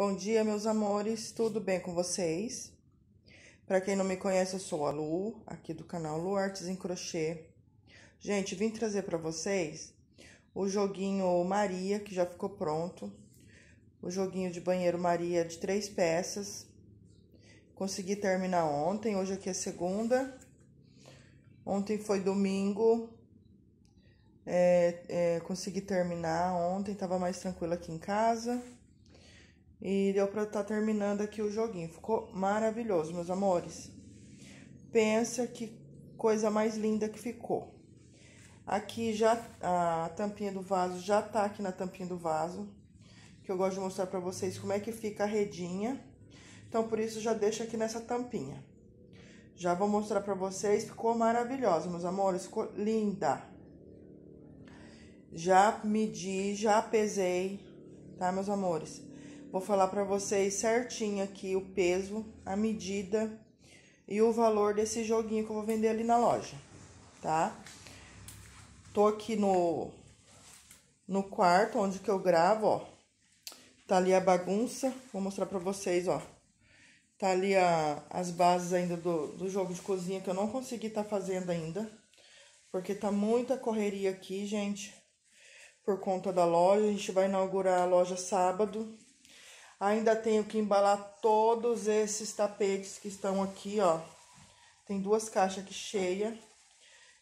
Bom dia, meus amores, tudo bem com vocês? Para quem não me conhece, eu sou a Lu, aqui do canal Lu Artes em Crochê. Gente, vim trazer para vocês o joguinho Maria, que já ficou pronto. O joguinho de banheiro Maria de três peças. Consegui terminar ontem, hoje aqui é segunda. Ontem foi domingo. É, é, consegui terminar ontem, estava mais tranquila aqui em casa. E deu para estar tá terminando aqui o joguinho. Ficou maravilhoso, meus amores. Pensa que coisa mais linda que ficou. Aqui já a tampinha do vaso já tá aqui na tampinha do vaso, que eu gosto de mostrar para vocês como é que fica a redinha. Então por isso já deixa aqui nessa tampinha. Já vou mostrar para vocês, ficou maravilhosa, meus amores, ficou linda. Já medi, já pesei, tá, meus amores? Vou falar para vocês certinho aqui o peso, a medida e o valor desse joguinho que eu vou vender ali na loja, tá? Tô aqui no, no quarto onde que eu gravo, ó. Tá ali a bagunça, vou mostrar pra vocês, ó. Tá ali a, as bases ainda do, do jogo de cozinha que eu não consegui tá fazendo ainda. Porque tá muita correria aqui, gente. Por conta da loja, a gente vai inaugurar a loja sábado. Ainda tenho que embalar todos esses tapetes que estão aqui, ó. Tem duas caixas aqui cheias.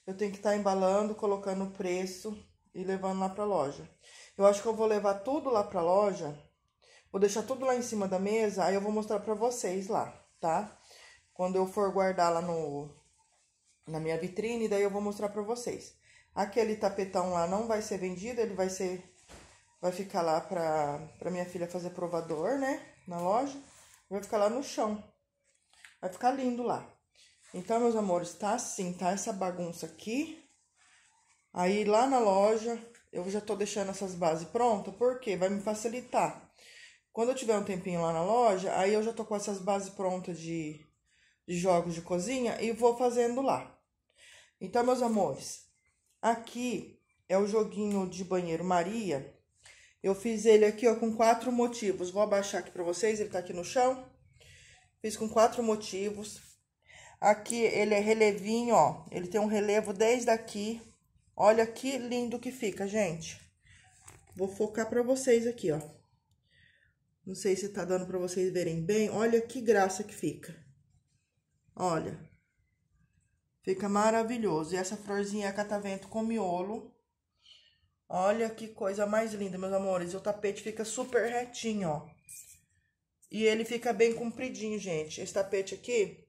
Eu tenho que estar tá embalando, colocando o preço e levando lá pra loja. Eu acho que eu vou levar tudo lá pra loja. Vou deixar tudo lá em cima da mesa, aí eu vou mostrar pra vocês lá, tá? Quando eu for guardar lá no, na minha vitrine, daí eu vou mostrar pra vocês. Aquele tapetão lá não vai ser vendido, ele vai ser vai ficar lá para pra minha filha fazer provador, né? Na loja. Vai ficar lá no chão. Vai ficar lindo lá. Então, meus amores, tá assim, tá essa bagunça aqui. Aí lá na loja, eu já tô deixando essas bases prontas, porque vai me facilitar. Quando eu tiver um tempinho lá na loja, aí eu já tô com essas bases prontas de, de jogos de cozinha e vou fazendo lá. Então, meus amores, aqui é o joguinho de banheiro Maria eu fiz ele aqui, ó, com quatro motivos. Vou abaixar aqui pra vocês, ele tá aqui no chão. Fiz com quatro motivos. Aqui ele é relevinho, ó. Ele tem um relevo desde aqui. Olha que lindo que fica, gente. Vou focar pra vocês aqui, ó. Não sei se tá dando pra vocês verem bem. Olha que graça que fica. Olha. Fica maravilhoso. E essa florzinha é catavento tá com miolo. Olha que coisa mais linda, meus amores. O tapete fica super retinho, ó. E ele fica bem compridinho, gente. Esse tapete aqui,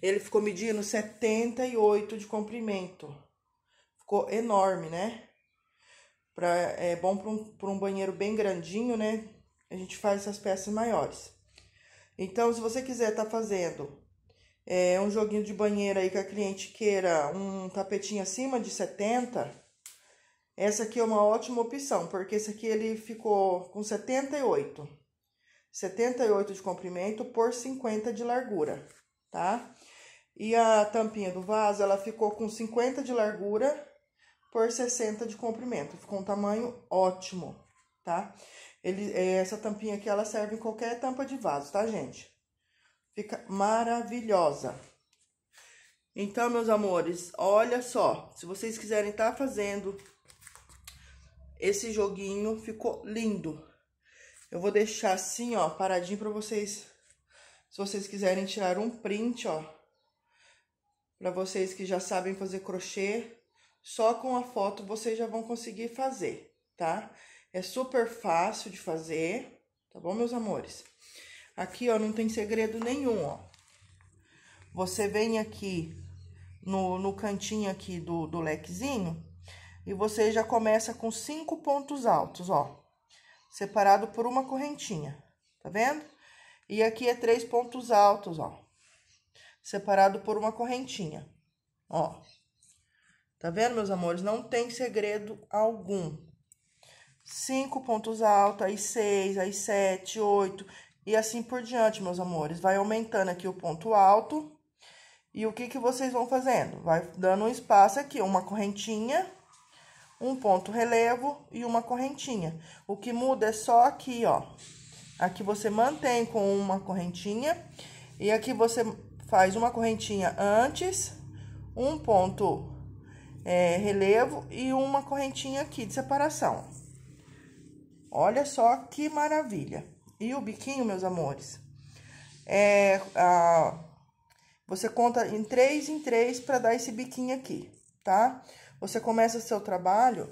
ele ficou medindo 78 de comprimento. Ficou enorme, né? Pra, é bom para um, um banheiro bem grandinho, né? A gente faz essas peças maiores. Então, se você quiser tá fazendo é, um joguinho de banheiro aí que a cliente queira um tapetinho acima de 70 essa aqui é uma ótima opção, porque esse aqui ele ficou com 78. 78 de comprimento por 50 de largura, tá? E a tampinha do vaso, ela ficou com 50 de largura por 60 de comprimento. Ficou um tamanho ótimo, tá? Ele, é, essa tampinha aqui, ela serve em qualquer tampa de vaso, tá, gente? Fica maravilhosa. Então, meus amores, olha só. Se vocês quiserem estar tá fazendo esse joguinho ficou lindo. Eu vou deixar assim, ó, paradinho para vocês. Se vocês quiserem tirar um print, ó. Para vocês que já sabem fazer crochê, só com a foto vocês já vão conseguir fazer, tá? É super fácil de fazer, tá bom, meus amores? Aqui, ó, não tem segredo nenhum, ó. Você vem aqui no, no cantinho aqui do, do lequezinho, e você já começa com cinco pontos altos, ó, separado por uma correntinha, tá vendo? E aqui é três pontos altos, ó, separado por uma correntinha, ó. Tá vendo, meus amores? Não tem segredo algum. Cinco pontos altos, aí seis, aí sete, oito e assim por diante, meus amores. Vai aumentando aqui o ponto alto. E o que, que vocês vão fazendo? Vai dando um espaço aqui, uma correntinha um ponto relevo e uma correntinha. O que muda é só aqui, ó. Aqui você mantém com uma correntinha e aqui você faz uma correntinha antes, um ponto é, relevo e uma correntinha aqui de separação. Olha só que maravilha. E o biquinho, meus amores, é, a, você conta em três em três para dar esse biquinho aqui, tá? Tá? Você começa o seu trabalho.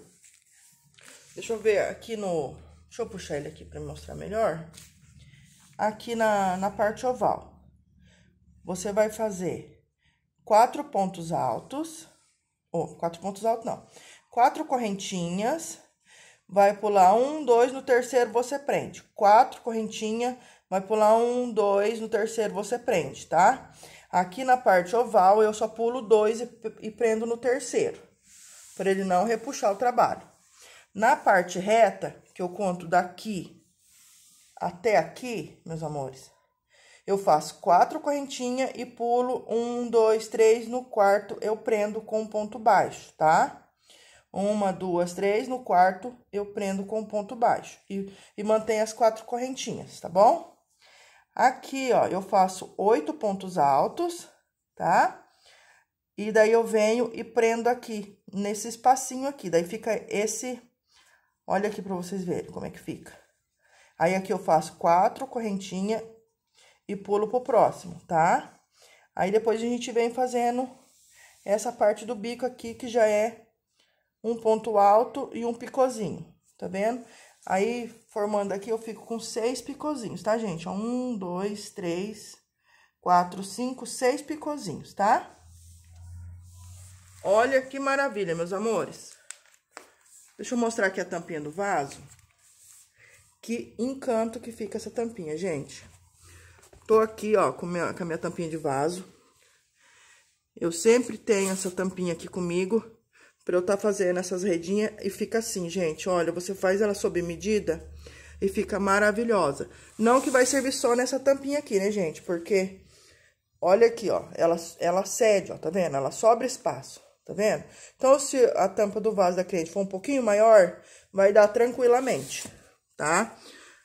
Deixa eu ver aqui no. Deixa eu puxar ele aqui para mostrar melhor. Aqui na, na parte oval, você vai fazer quatro pontos altos, ou quatro pontos altos não, quatro correntinhas, vai pular um, dois, no terceiro você prende, quatro correntinha, vai pular um, dois, no terceiro você prende, tá? Aqui na parte oval eu só pulo dois e, e prendo no terceiro para ele não repuxar o trabalho. Na parte reta, que eu conto daqui até aqui, meus amores, eu faço quatro correntinhas e pulo um, dois, três, no quarto eu prendo com ponto baixo, tá? Uma, duas, três, no quarto eu prendo com ponto baixo e, e mantenho as quatro correntinhas, tá bom? Aqui, ó, eu faço oito pontos altos, tá? E daí eu venho e prendo aqui, nesse espacinho aqui. Daí fica esse, olha aqui para vocês verem como é que fica. Aí aqui eu faço quatro correntinhas e pulo pro próximo, tá? Aí depois a gente vem fazendo essa parte do bico aqui, que já é um ponto alto e um picozinho, tá vendo? Aí, formando aqui, eu fico com seis picozinhos, tá, gente? Um, dois, três, quatro, cinco, seis picozinhos, tá? Olha que maravilha, meus amores. Deixa eu mostrar aqui a tampinha do vaso. Que encanto que fica essa tampinha, gente. Tô aqui, ó, com, minha, com a minha tampinha de vaso. Eu sempre tenho essa tampinha aqui comigo para eu estar tá fazendo essas redinhas e fica assim, gente. Olha, você faz ela sob medida e fica maravilhosa. Não que vai servir só nessa tampinha aqui, né, gente? Porque olha aqui, ó, ela ela cede, ó, tá vendo? Ela sobra espaço tá vendo? Então, se a tampa do vaso da cliente for um pouquinho maior, vai dar tranquilamente, tá?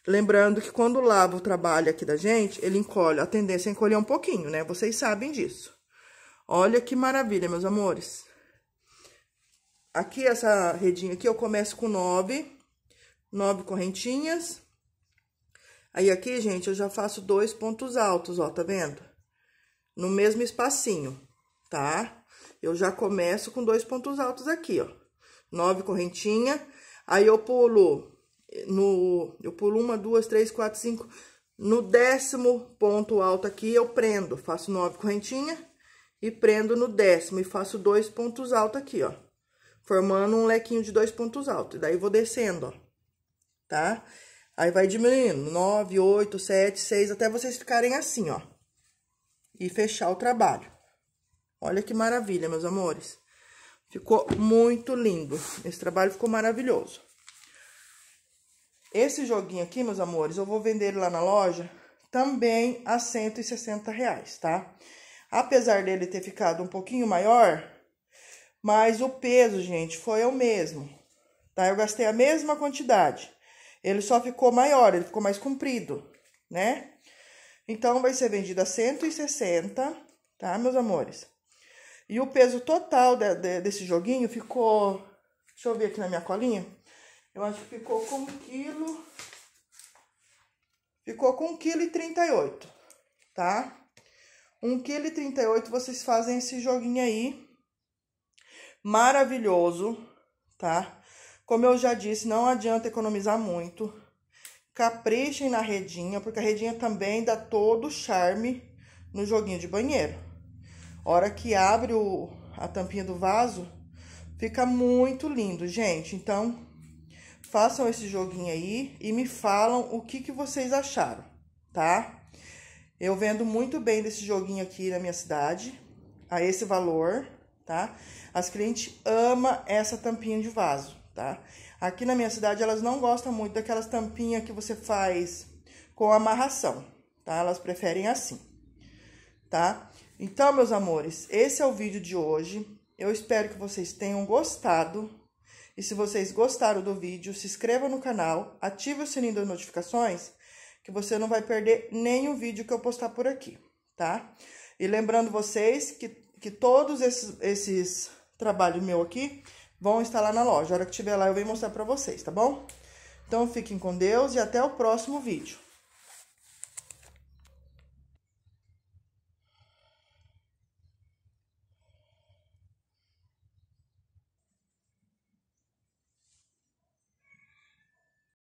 Lembrando que quando lava o trabalho aqui da gente, ele encolhe, a tendência é encolher um pouquinho, né? Vocês sabem disso. Olha que maravilha, meus amores. Aqui, essa redinha aqui, eu começo com nove, nove correntinhas. Aí, aqui, gente, eu já faço dois pontos altos, ó, tá vendo? No mesmo espacinho, tá? Eu já começo com dois pontos altos aqui, ó. Nove correntinha. Aí eu pulo no... Eu pulo uma, duas, três, quatro, cinco... No décimo ponto alto aqui, eu prendo. Faço nove correntinha e prendo no décimo. E faço dois pontos altos aqui, ó. Formando um lequinho de dois pontos altos. E daí, vou descendo, ó. Tá? Aí, vai diminuindo. Nove, oito, sete, seis, até vocês ficarem assim, ó. E fechar o trabalho. Olha que maravilha, meus amores. Ficou muito lindo. Esse trabalho ficou maravilhoso. Esse joguinho aqui, meus amores, eu vou vender lá na loja também a 160 reais, tá? Apesar dele ter ficado um pouquinho maior, mas o peso, gente, foi o mesmo, tá? Eu gastei a mesma quantidade. Ele só ficou maior, ele ficou mais comprido, né? Então, vai ser vendido a 160, tá, meus amores? E o peso total de, de, desse joguinho ficou. Deixa eu ver aqui na minha colinha. Eu acho que ficou com 1 quilo. Ficou com 1,38 kg, tá? 1,38 kg vocês fazem esse joguinho aí. Maravilhoso, tá? Como eu já disse, não adianta economizar muito. Caprichem na redinha, porque a redinha também dá todo o charme no joguinho de banheiro hora que abre o, a tampinha do vaso, fica muito lindo, gente. Então, façam esse joguinho aí e me falam o que, que vocês acharam, tá? Eu vendo muito bem desse joguinho aqui na minha cidade, a esse valor, tá? As clientes amam essa tampinha de vaso, tá? Aqui na minha cidade, elas não gostam muito daquelas tampinhas que você faz com amarração, tá? Elas preferem assim, tá? Então, meus amores, esse é o vídeo de hoje. Eu espero que vocês tenham gostado. E se vocês gostaram do vídeo, se inscreva no canal, ative o sininho das notificações, que você não vai perder nenhum vídeo que eu postar por aqui, tá? E lembrando vocês que, que todos esses, esses trabalhos meu aqui vão estar lá na loja. A hora que estiver lá, eu venho mostrar para vocês, tá bom? Então, fiquem com Deus e até o próximo vídeo.